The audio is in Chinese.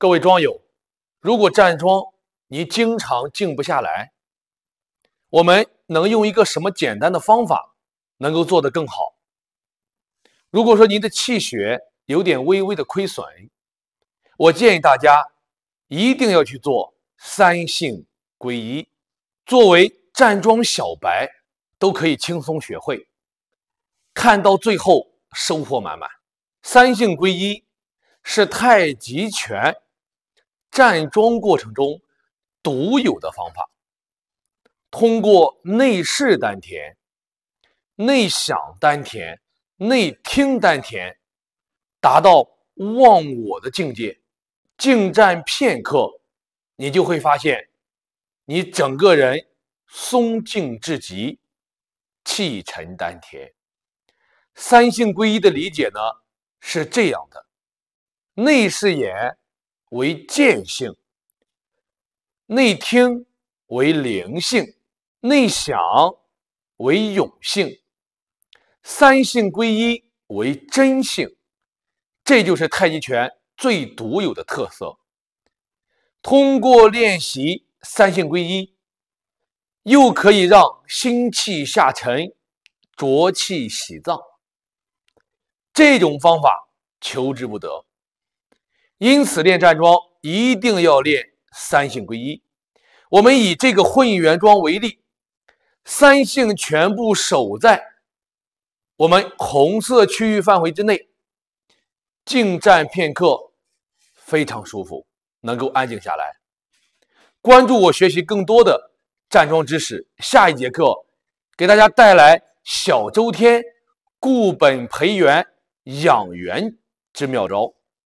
各位庄友，如果站桩你经常静不下来，我们能用一个什么简单的方法能够做得更好？如果说您的气血有点微微的亏损，我建议大家一定要去做三性归一。作为站桩小白都可以轻松学会，看到最后收获满满。三性归一是太极拳。站桩过程中独有的方法，通过内视丹田、内想丹田、内听丹田，达到忘我的境界。静站片刻，你就会发现，你整个人松静至极，气沉丹田。三性归一的理解呢，是这样的：内视眼。为见性，内听为灵性，内想为勇性，三性归一为真性，这就是太极拳最独有的特色。通过练习三性归一，又可以让心气下沉，浊气洗脏。这种方法求之不得。因此，练站桩一定要练三性归一。我们以这个混元桩为例，三性全部守在我们红色区域范围之内，静站片刻，非常舒服，能够安静下来。关注我，学习更多的站桩知识。下一节课给大家带来小周天、固本培元、养元之妙招。